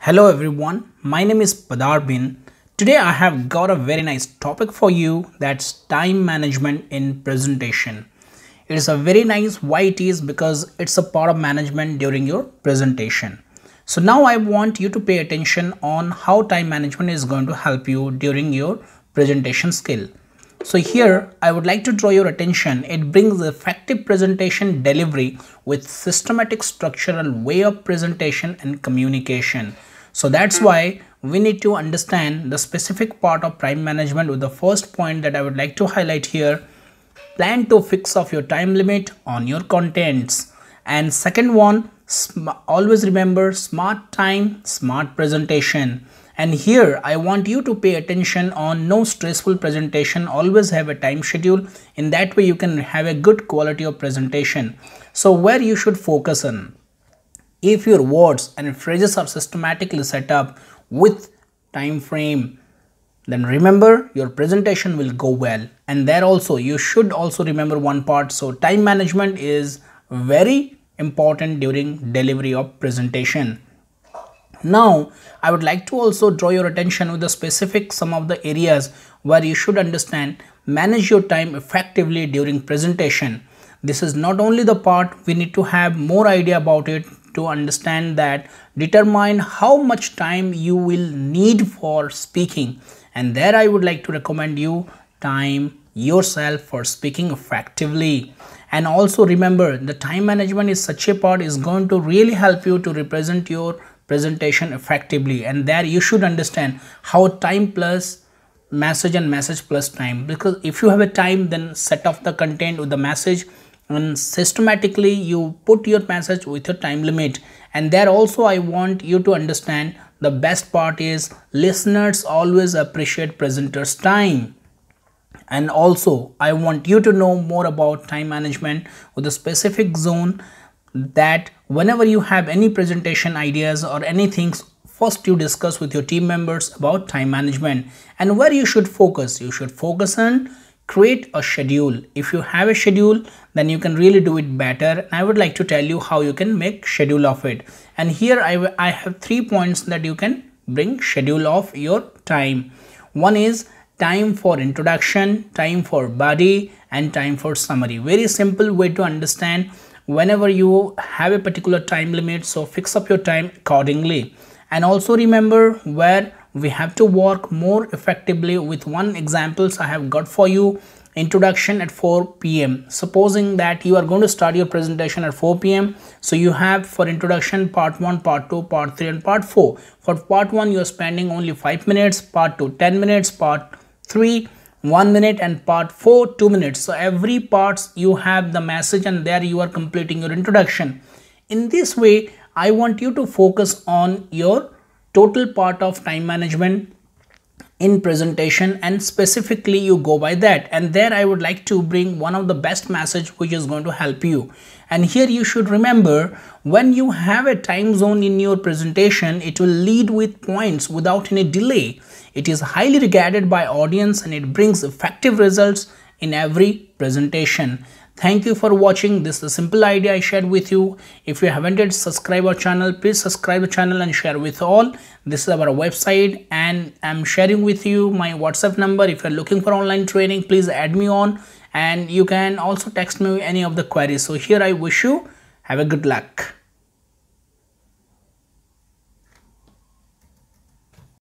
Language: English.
Hello everyone, my name is Padar Bin. Today I have got a very nice topic for you that's time management in presentation. It is a very nice why it is because it's a part of management during your presentation. So now I want you to pay attention on how time management is going to help you during your presentation skill. So here I would like to draw your attention. It brings effective presentation delivery with systematic structural way of presentation and communication so that's mm-hmm. why we need to understand the specific part of prime management with the first point that I would like to highlight here. Plan to fix off your time limit on your contents. And second one, always remember smart time, smart presentation. And here I want you to pay attention on no stressful presentation, always have a time schedule. In that way you can have a good quality of presentation. So where you should focus on if your words and phrases are systematically set up with time frame then remember your presentation will go well and there also you should also remember one part so time management is very important during delivery of presentation now i would like to also draw your attention with the specific some of the areas where you should understand manage your time effectively during presentation this is not only the part we need to have more idea about it to understand that determine how much time you will need for speaking and there I would like to recommend you time yourself for speaking effectively and also remember the time management is such a part is going to really help you to represent your presentation effectively and there you should understand how time plus message and message plus time because if you have a time then set off the content with the message and systematically you put your message with your time limit and there also i want you to understand the best part is listeners always appreciate presenters time and also i want you to know more about time management with a specific zone that whenever you have any presentation ideas or any things first you discuss with your team members about time management and where you should focus you should focus on create a schedule if you have a schedule then you can really do it better and i would like to tell you how you can make schedule of it and here i i have three points that you can bring schedule of your time one is time for introduction time for body and time for summary very simple way to understand whenever you have a particular time limit so fix up your time accordingly and also remember where we have to work more effectively with one examples i have got for you introduction at 4 p.m supposing that you are going to start your presentation at 4 p.m so you have for introduction part 1 part 2 part 3 and part 4 for part 1 you are spending only 5 minutes part 2 10 minutes part 3 1 minute and part 4 2 minutes so every parts you have the message and there you are completing your introduction in this way i want you to focus on your total part of time management in presentation and specifically you go by that and there I would like to bring one of the best message which is going to help you and here you should remember when you have a time zone in your presentation it will lead with points without any delay it is highly regarded by audience and it brings effective results in every presentation Thank you for watching. This is the simple idea I shared with you. If you haven't yet subscribed our channel, please subscribe the channel and share with all. This is our website and I'm sharing with you my WhatsApp number. If you're looking for online training, please add me on and you can also text me any of the queries. So here I wish you have a good luck.